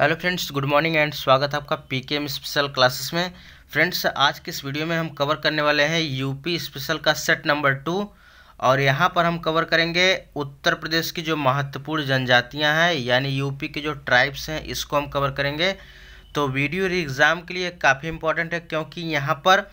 hello friends good morning and स्वागत है आपका पीकेएम स्पेशल क्लासेस में फ्रेंड्स आज के इस वीडियो में हम कवर करने वाले हैं यूपी स्पेशल का सेट नंबर टू और यहां पर हम कवर करेंगे उत्तर प्रदेश की जो महत्वपूर्ण जनजातियां हैं यानी यूपी के जो ट्राइब्स हैं इसको हम कवर करेंगे तो वीडियो एग्ज़ाम के लिए काफ़ी इंपॉर्टेंट है क्योंकि यहाँ पर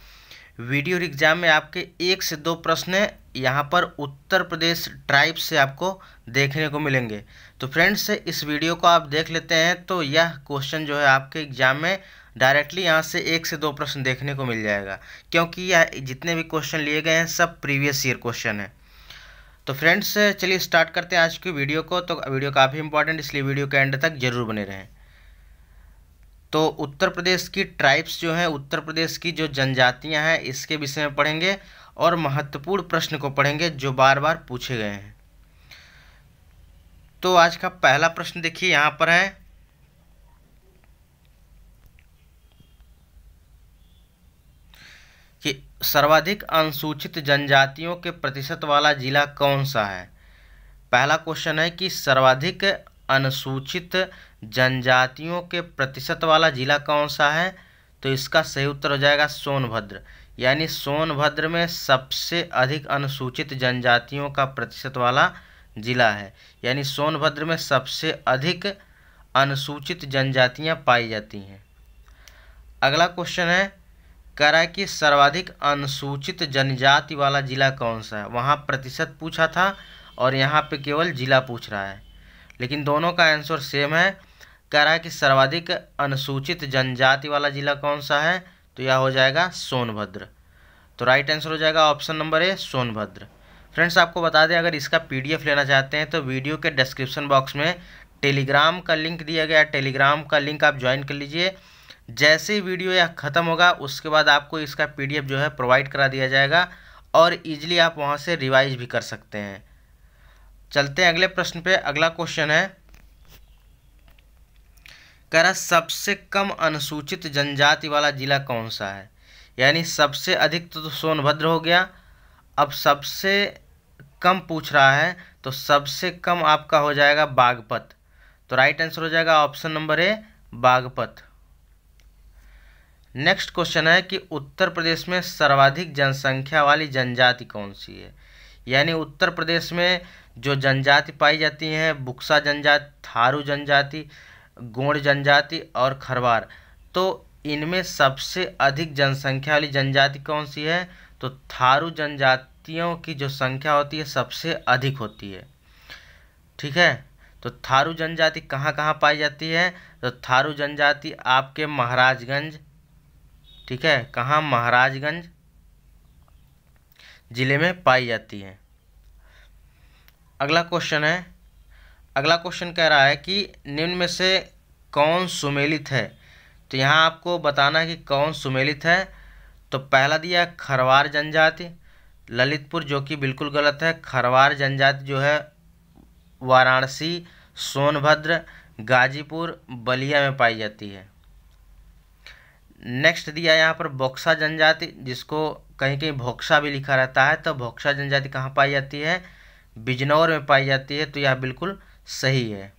वीडियो एग्जाम में आपके एक से दो प्रश्न यहाँ पर उत्तर प्रदेश ट्राइब से आपको देखने को मिलेंगे तो फ्रेंड्स इस वीडियो को आप देख लेते हैं तो यह क्वेश्चन जो है आपके एग्जाम में डायरेक्टली यहाँ से एक से दो प्रश्न देखने को मिल जाएगा क्योंकि यह जितने भी क्वेश्चन लिए गए हैं सब प्रीवियस ईयर क्वेश्चन है तो फ्रेंड्स चलिए स्टार्ट करते हैं आज की वीडियो को तो वीडियो काफ़ी इंपॉर्टेंट इसलिए वीडियो के एंड तक जरूर बने रहें तो उत्तर प्रदेश की ट्राइब्स जो हैं उत्तर प्रदेश की जो जनजातियां हैं इसके विषय में पढ़ेंगे और महत्वपूर्ण प्रश्न को पढ़ेंगे जो बार बार पूछे गए हैं तो आज का पहला प्रश्न देखिए यहाँ पर है कि सर्वाधिक अनुसूचित जनजातियों के प्रतिशत वाला जिला कौन सा है पहला क्वेश्चन है कि सर्वाधिक अनुसूचित जनजातियों के प्रतिशत वाला ज़िला कौन सा है तो इसका सही उत्तर हो जाएगा सोनभद्र यानी सोनभद्र में सबसे अधिक अनुसूचित जनजातियों का प्रतिशत वाला ज़िला है यानी सोनभद्र में सबसे अधिक अनुसूचित जनजातियां पाई जाती हैं अगला क्वेश्चन है करा कि सर्वाधिक अनुसूचित जनजाति वाला ज़िला कौन सा है वहाँ प्रतिशत पूछा था और यहाँ पे केवल ज़िला पूछ रहा है लेकिन दोनों का आंसर सेम है कह रहा है कि सर्वाधिक अनुसूचित जनजाति वाला जिला कौन सा है तो यह हो जाएगा सोनभद्र तो राइट आंसर हो जाएगा option number A Sonbhadra friends आपको बता दें अगर इसका पीडीएफ लेना चाहते हैं तो वीडियो के डिस्क्रिप्शन बॉक्स में टेलीग्राम का लिंक दिया गया है टेलीग्राम का लिंक आप ज्वाइन कर लीजिए जैसे ही वीडियो यह ख़त्म होगा उसके बाद आपको इसका पीडीएफ जो है प्रोवाइड करा दिया जाएगा और ईजिली आप वहाँ से रिवाइज भी कर सकते हैं चलते हैं अगले प्रश्न पे अगला क्वेश्चन है कह रहा सबसे कम अनुसूचित जनजाति वाला जिला कौन सा है यानी सबसे अधिक तो, तो सोनभद्र हो गया अब सबसे कम पूछ रहा है तो सबसे कम आपका हो जाएगा बागपत तो राइट आंसर हो जाएगा option number A Baghpat next question है कि उत्तर प्रदेश में सर्वाधिक जनसंख्या वाली जनजाति कौन सी है यानी उत्तर प्रदेश में जो जनजाति पाई जाती हैं बुक्सा जनजाति थारू जनजाति गोंड जनजाति और खरवार तो इनमें सबसे अधिक जनसंख्या वाली जनजाति कौन सी है तो थारू जनजातियों की जो संख्या होती है सबसे अधिक होती है ठीक है तो थारू जनजाति कहाँ कहाँ पाई जाती है तो थारू जनजाति आपके महाराजगंज ठीक है कहाँ महाराजगंज ज़िले में पाई जाती है अगला क्वेश्चन है अगला क्वेश्चन कह रहा है कि निम्न में से कौन सुमेलित है तो यहाँ आपको बताना है कि कौन सुमेलित है तो पहला दिया खरवार जनजाति ललितपुर जो कि बिल्कुल गलत है खरवार जनजाति जो है वाराणसी सोनभद्र गाजीपुर बलिया में पाई जाती है नेक्स्ट दिया यहाँ पर बोक्सा जनजाति जिसको कहीं कहीं भोक्सा भी लिखा रहता है तो भोक्सा जनजाति कहाँ पाई जाती है बिजनौर में पाई जाती है तो यह बिल्कुल सही है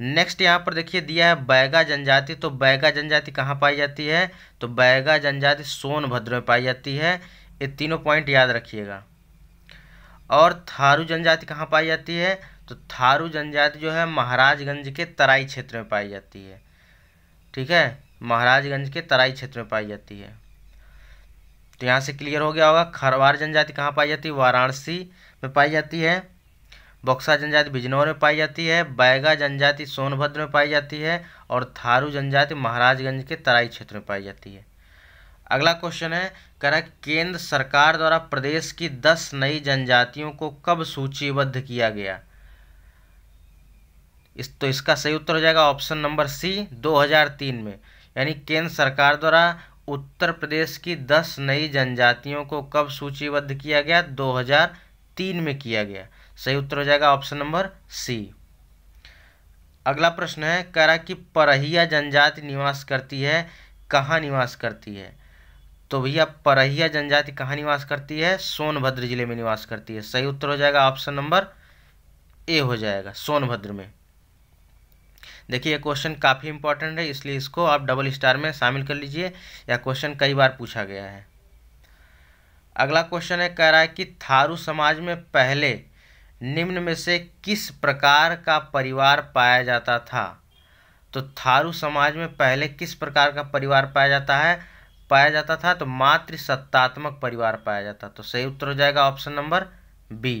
नेक्स्ट यहाँ पर देखिए दिया है बैगा जनजाति तो बैगा जनजाति कहाँ पाई जाती है तो बैगा जनजाति सोनभद्र में पाई जाती है ये तीनों पॉइंट याद रखिएगा और थारू जनजाति कहाँ पाई जाती है तो थारू जनजाति जो है महाराजगंज के तराई क्षेत्र में पाई जाती है ठीक है महाराजगंज के तराई क्षेत्र में पाई जाती है तो यहाँ से क्लियर हो गया होगा खरवार जनजाति कहाँ पाई जाती है वाराणसी में पाई जाती है बक्सा जनजाति बिजनौर में पाई जाती है बैगा जनजाति सोनभद्र में पाई जाती है और थारू जनजाति महाराजगंज के तराई क्षेत्र में पाई जाती है अगला क्वेश्चन है कह रहा है केंद्र सरकार द्वारा प्रदेश की दस नई जनजातियों को कब सूचीबद्ध किया गया इस तो इसका सही उत्तर हो जाएगा ऑप्शन नंबर सी 2003 में यानी केंद्र सरकार द्वारा उत्तर प्रदेश की दस नई जनजातियों को कब सूचीबद्ध किया गया तीन में किया गया सही उत्तर हो जाएगा ऑप्शन नंबर सी अगला प्रश्न है कह रहा कि परहिया जनजाति निवास करती है कहाँ निवास करती है तो भैया परहिया जनजाति कहाँ निवास करती है सोनभद्र जिले में निवास करती है सही उत्तर हो जाएगा ऑप्शन नंबर ए हो जाएगा सोनभद्र में देखिए ये क्वेश्चन काफ़ी इंपॉर्टेंट है इसलिए इसको आप डबल स्टार में शामिल कर लीजिए यह क्वेश्चन कई बार पूछा गया है अगला क्वेश्चन है कह रहा है कि थारू समाज में पहले निम्न में से किस प्रकार का परिवार पाया जाता था तो थारू समाज में पहले किस प्रकार का परिवार पाया जाता है पाया जाता था तो मातृ सत्तात्मक परिवार पाया जाता तो सही उत्तर हो जाएगा ऑप्शन नंबर बी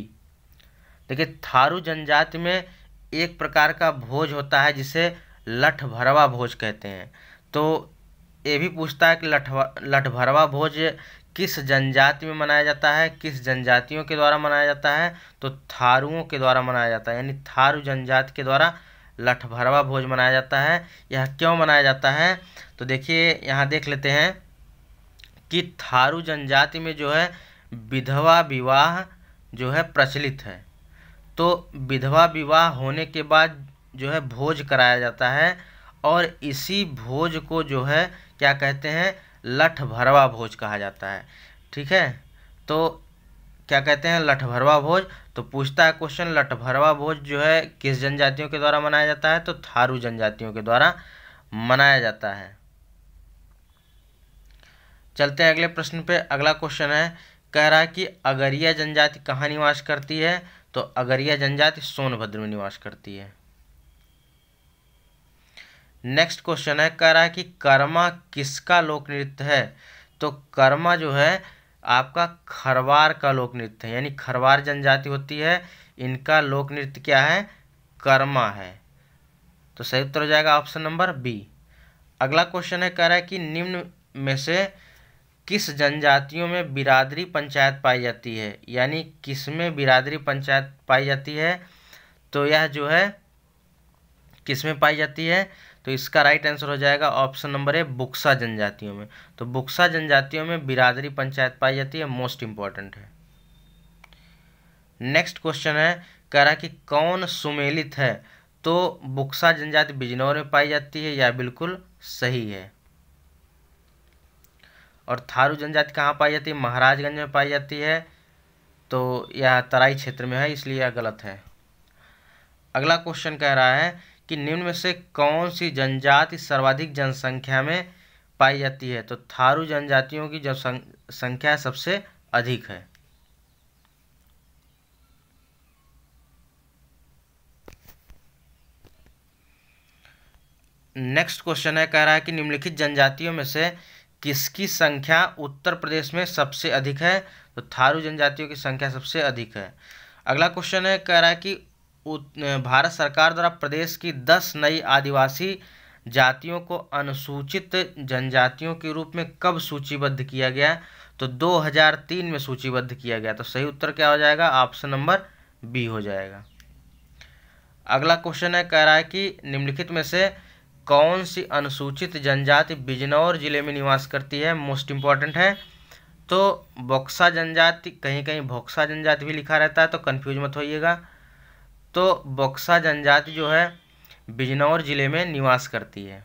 देखिए थारू जनजाति में एक प्रकार का भोज होता है जिसे लठ भरवा भोज कहते हैं तो ये भी पूछता है कि लठ लठभरवा भोज किस जनजाति में मनाया जाता है किस जनजातियों के द्वारा मनाया जाता है तो थारुओं के द्वारा मनाया जाता है यानी थारू जनजाति के द्वारा लठभरवा भोज मनाया जाता है यह क्यों मनाया जाता है तो देखिए यहाँ देख लेते हैं कि थारू जनजाति में जो है विधवा विवाह जो है प्रचलित है तो विधवा विवाह होने के बाद जो है भोज कराया जाता है और इसी भोज को जो है क्या कहते हैं लठ भरवा भोज कहा जाता है ठीक है तो क्या कहते हैं लठभरवा भोज तो पूछता है क्वेश्चन लठभरवा भोज जो है किस जनजातियों के द्वारा मनाया जाता है तो थारू जनजातियों के द्वारा मनाया जाता है चलते हैं अगले प्रश्न पे अगला क्वेश्चन है कह रहा है कि अगरिया जनजाति कहाँ निवास करती है तो अगरिया जनजाति सोनभद्र में निवास करती है नेक्स्ट क्वेश्चन है कह रहा है कि कर्मा किसका लोक नृत्य है तो कर्मा जो है आपका खरवार का लोक नृत्य है यानी खरवार जनजाति होती है इनका लोक नृत्य क्या है कर्मा है तो सही उत्तर हो जाएगा ऑप्शन नंबर बी अगला क्वेश्चन है कह रहा है कि निम्न में से किस जनजातियों में बिरादरी पंचायत पाई जाती है यानी किस में बिरादरी पंचायत पाई जाती है तो यह जो है किस में पाई जाती है तो इसका राइट आंसर हो जाएगा ऑप्शन नंबर है बुक्सा जनजातियों में तो बुक्सा जनजातियों में बिरादरी पंचायत पाई जाती है मोस्ट इम्पॉर्टेंट है नेक्स्ट क्वेश्चन है कह रहा कि कौन सुमेलित है तो बुक्सा जनजाति बिजनौर में पाई जाती है या बिल्कुल सही है और थारू जनजाति कहाँ पाई जाती है महाराजगंज में पाई जाती है तो यह तराई क्षेत्र में है इसलिए यह गलत है अगला क्वेश्चन कह रहा है कि निम्न में से कौन सी जनजाति सर्वाधिक जनसंख्या में पाई जाती है तो थारू जनजातियों की जो संख्या सबसे अधिक है नेक्स्ट क्वेश्चन है कह रहा है कि निम्नलिखित जनजातियों में से किसकी संख्या उत्तर प्रदेश में सबसे अधिक है तो थारू जनजातियों की संख्या सबसे अधिक है अगला क्वेश्चन है कह रहा है कि भारत सरकार द्वारा प्रदेश की दस नई आदिवासी जातियों को अनुसूचित जनजातियों के रूप में कब सूचीबद्ध किया गया तो 2003 में सूचीबद्ध किया गया तो सही उत्तर क्या हो जाएगा ऑप्शन नंबर बी हो जाएगा अगला क्वेश्चन है कह रहा है कि निम्नलिखित में से कौन सी अनुसूचित जनजाति बिजनौर जिले में निवास करती है मोस्ट इम्पॉर्टेंट है तो बोक्सा जनजाति कहीं कहीं भोक्सा जनजाति भी लिखा रहता है तो कन्फ्यूज मत होइएगा तो बक्सा जनजाति जो है बिजनौर जिले में निवास करती है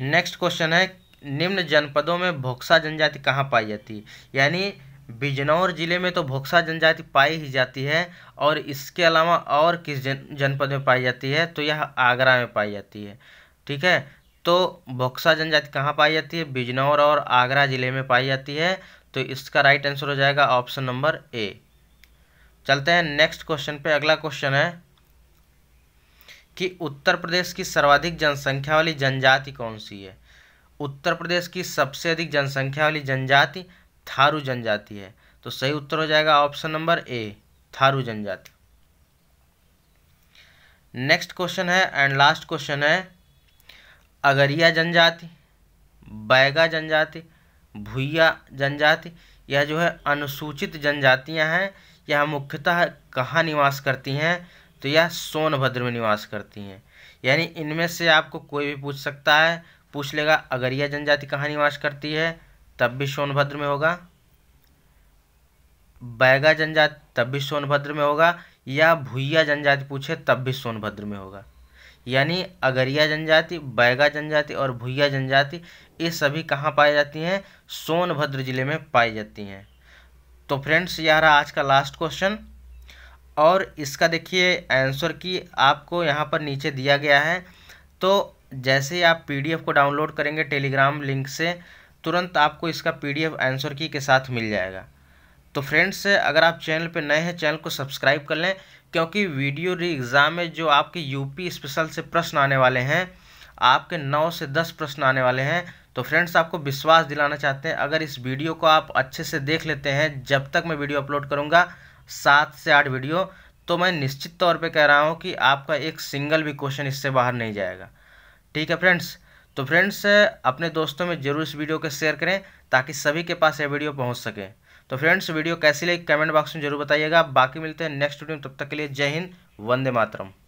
नेक्स्ट क्वेश्चन है निम्न जनपदों में भोक्सा जनजाति कहाँ पाई जाती है यानी बिजनौर जिले में तो भोक्सा जनजाति पाई ही जाती है और इसके अलावा और किस जन जनपद में पाई जाती है तो यह आगरा में पाई जाती है ठीक है तो भोक्सा जनजाति कहाँ पाई जाती है बिजनौर और आगरा जिले में पाई जाती है तो इसका राइट आंसर हो जाएगा ऑप्शन नंबर ए चलते हैं नेक्स्ट क्वेश्चन पे अगला क्वेश्चन है कि उत्तर प्रदेश की सर्वाधिक जनसंख्या वाली जनजाति कौन सी है उत्तर प्रदेश की सबसे अधिक जनसंख्या वाली जनजाति थारू जनजाति है तो सही उत्तर हो जाएगा ऑप्शन नंबर ए थारू जनजाति नेक्स्ट क्वेश्चन है एंड लास्ट क्वेश्चन है अगरिया जनजाति बैगा जनजाति भुइया जनजाति यह जो है अनुसूचित जनजातियां हैं यह मुख्यतः कहाँ निवास करती हैं तो यह सोनभद्र में निवास करती हैं यानी इनमें से आपको कोई भी पूछ सकता है पूछ लेगा अगरिया जनजाति कहाँ निवास करती है तब भी सोनभद्र में होगा बैगा जनजाति तब भी सोनभद्र में होगा या भुइया जनजाति पूछे तब भी सोनभद्र में होगा यानी अगरिया जनजाति बैगा जनजाति और भुइया जनजाति ये सभी कहाँ पाई जाती हैं सोनभद्र जिले में पाई जाती हैं तो फ्रेंड्स यह रहा आज का लास्ट क्वेश्चन और इसका देखिए आंसर की आपको यहाँ पर नीचे दिया गया है तो जैसे ही आप पीडीएफ को डाउनलोड करेंगे टेलीग्राम लिंक से तुरंत आपको इसका पीडीएफ आंसर की के साथ मिल जाएगा तो फ्रेंड्स अगर आप चैनल पर नए हैं चैनल को सब्सक्राइब कर लें क्योंकि वीडियो री एग्ज़ाम में जो आपके यूपी स्पेशल से प्रश्न आने वाले हैं आपके नौ से दस प्रश्न आने वाले हैं तो फ्रेंड्स आपको विश्वास दिलाना चाहते हैं अगर इस वीडियो को आप अच्छे से देख लेते हैं जब तक मैं वीडियो अपलोड करूँगा सात से आठ वीडियो तो मैं निश्चित तौर पे कह रहा हूँ कि आपका एक सिंगल भी क्वेश्चन इससे बाहर नहीं जाएगा ठीक है फ्रेंड्स तो फ्रेंड्स अपने दोस्तों में ज़रूर इस वीडियो को शेयर करें ताकि सभी के पास यह वीडियो पहुँच सके तो फ्रेंड्स वीडियो कैसी लगी कमेंट बॉक्स में जरूर बताइएगा बाकी मिलते हैं नेक्स्ट वीडियो में तब तक के लिए जय हिंद वंदे मातरम